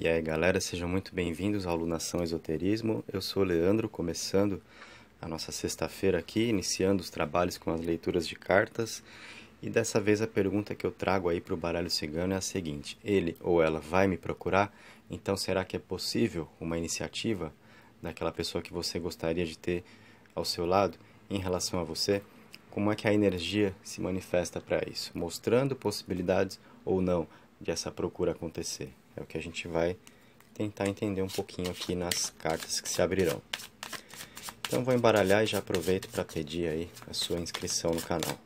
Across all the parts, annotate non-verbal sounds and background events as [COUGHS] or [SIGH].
E aí galera, sejam muito bem-vindos ao Lunação Esoterismo. Eu sou o Leandro, começando a nossa sexta-feira aqui, iniciando os trabalhos com as leituras de cartas. E dessa vez a pergunta que eu trago aí para o baralho cigano é a seguinte: ele ou ela vai me procurar? Então será que é possível uma iniciativa daquela pessoa que você gostaria de ter ao seu lado em relação a você? Como é que a energia se manifesta para isso? Mostrando possibilidades ou não de essa procura acontecer? É o que a gente vai tentar entender um pouquinho aqui nas cartas que se abrirão. Então vou embaralhar e já aproveito para pedir aí a sua inscrição no canal.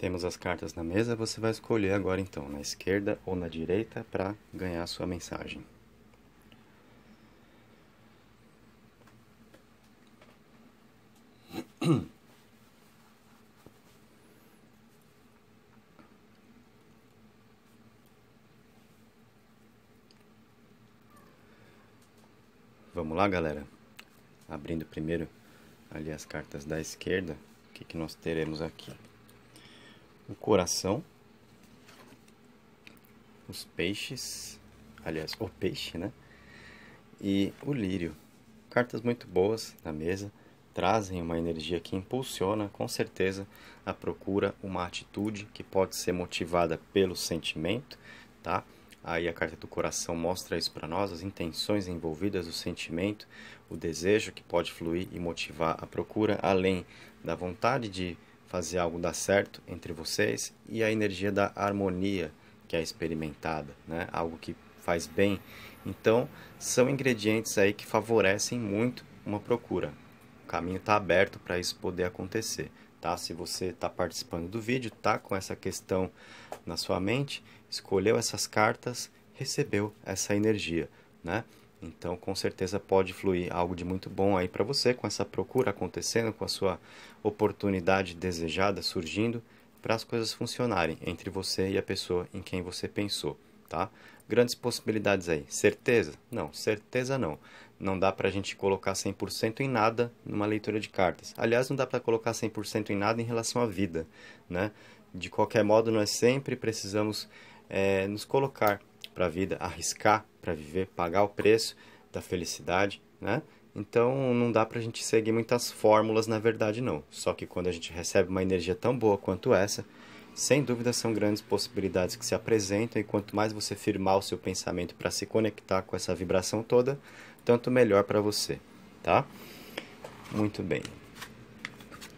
Temos as cartas na mesa, você vai escolher agora então, na esquerda ou na direita, para ganhar a sua mensagem. [COUGHS] Vamos lá, galera. Abrindo primeiro ali as cartas da esquerda, o que, que nós teremos aqui? o coração, os peixes, aliás, o peixe, né? E o lírio. Cartas muito boas na mesa, trazem uma energia que impulsiona, com certeza, a procura, uma atitude que pode ser motivada pelo sentimento, tá? Aí a carta do coração mostra isso para nós, as intenções envolvidas, o sentimento, o desejo que pode fluir e motivar a procura, além da vontade de fazer algo dar certo entre vocês e a energia da harmonia que é experimentada, né? Algo que faz bem. Então, são ingredientes aí que favorecem muito uma procura. O caminho está aberto para isso poder acontecer, tá? Se você está participando do vídeo, tá com essa questão na sua mente, escolheu essas cartas, recebeu essa energia, né? Então, com certeza pode fluir algo de muito bom aí para você com essa procura acontecendo, com a sua oportunidade desejada surgindo, para as coisas funcionarem entre você e a pessoa em quem você pensou, tá? Grandes possibilidades aí. Certeza? Não, certeza não. Não dá para a gente colocar 100% em nada numa leitura de cartas. Aliás, não dá para colocar 100% em nada em relação à vida, né? De qualquer modo, nós sempre precisamos é, nos colocar para a vida, arriscar para viver, pagar o preço da felicidade, né? Então não dá para a gente seguir muitas fórmulas, na verdade, não. Só que quando a gente recebe uma energia tão boa quanto essa, sem dúvida são grandes possibilidades que se apresentam, e quanto mais você firmar o seu pensamento para se conectar com essa vibração toda, tanto melhor para você, tá? Muito bem.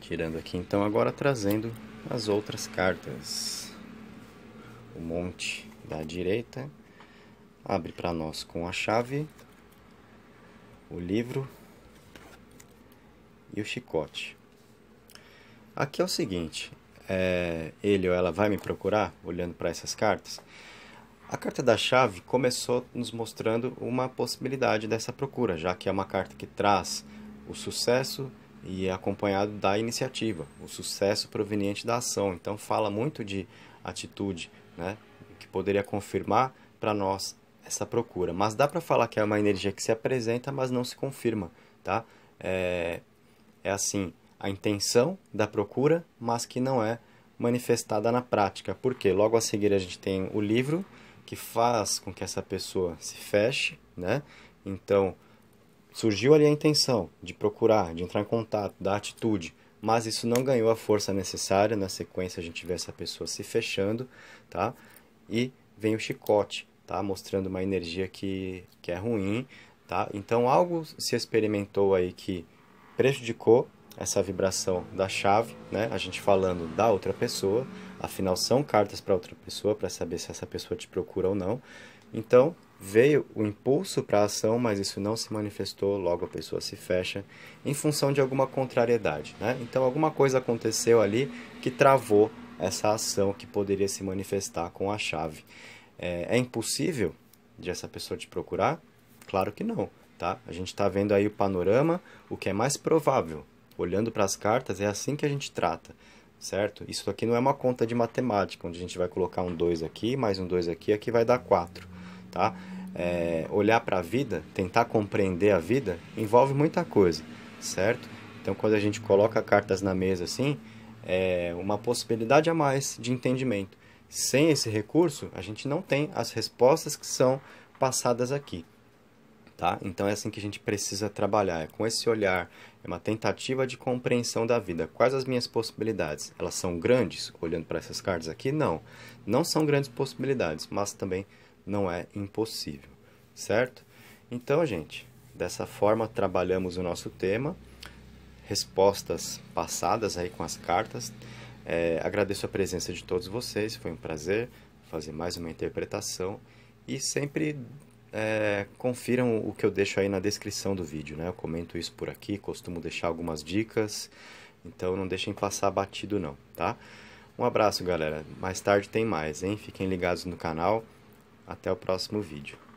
Tirando aqui então, agora trazendo as outras cartas. O monte da direita abre para nós com a chave, o livro e o chicote. Aqui é o seguinte, é, ele ou ela vai me procurar olhando para essas cartas. A carta da chave começou nos mostrando uma possibilidade dessa procura, já que é uma carta que traz o sucesso e é acompanhado da iniciativa, o sucesso proveniente da ação. Então fala muito de atitude, né, que poderia confirmar para nós essa procura. Mas dá para falar que é uma energia que se apresenta, mas não se confirma, tá? É, é assim, a intenção da procura, mas que não é manifestada na prática. Porque logo a seguir a gente tem o livro que faz com que essa pessoa se feche, né? Então, surgiu ali a intenção de procurar, de entrar em contato, da atitude, mas isso não ganhou a força necessária. Na sequência, a gente vê essa pessoa se fechando, tá? E vem o chicote, tá? Mostrando uma energia que, que é ruim, tá? Então algo se experimentou aí que prejudicou essa vibração da chave, né? A gente falando da outra pessoa, afinal são cartas para outra pessoa para saber se essa pessoa te procura ou não. Então, veio o impulso para a ação, mas isso não se manifestou, logo a pessoa se fecha em função de alguma contrariedade, né? Então, alguma coisa aconteceu ali que travou essa ação que poderia se manifestar com a chave. É, é impossível de essa pessoa te procurar? Claro que não, tá? A gente está vendo aí o panorama, o que é mais provável. Olhando para as cartas, é assim que a gente trata, certo? Isso aqui não é uma conta de matemática, onde a gente vai colocar um 2 aqui, mais um 2 aqui, aqui vai dar 4, tá? É, olhar para a vida, tentar compreender a vida, envolve muita coisa, certo? Então, quando a gente coloca cartas na mesa assim, é uma possibilidade a mais de entendimento. Sem esse recurso, a gente não tem as respostas que são passadas aqui. Tá? Então é assim que a gente precisa trabalhar, é com esse olhar, é uma tentativa de compreensão da vida. Quais as minhas possibilidades? Elas são grandes? Olhando para essas cartas aqui, não. Não são grandes possibilidades, mas também não é impossível, certo? Então, gente, dessa forma trabalhamos o nosso tema, respostas passadas aí com as cartas. É, agradeço a presença de todos vocês, foi um prazer fazer mais uma interpretação e sempre é, confiram o que eu deixo aí na descrição do vídeo, né? Eu comento isso por aqui, costumo deixar algumas dicas, então não deixem passar batido não, tá? Um abraço, galera. Mais tarde tem mais, hein? Fiquem ligados no canal. Até o próximo vídeo.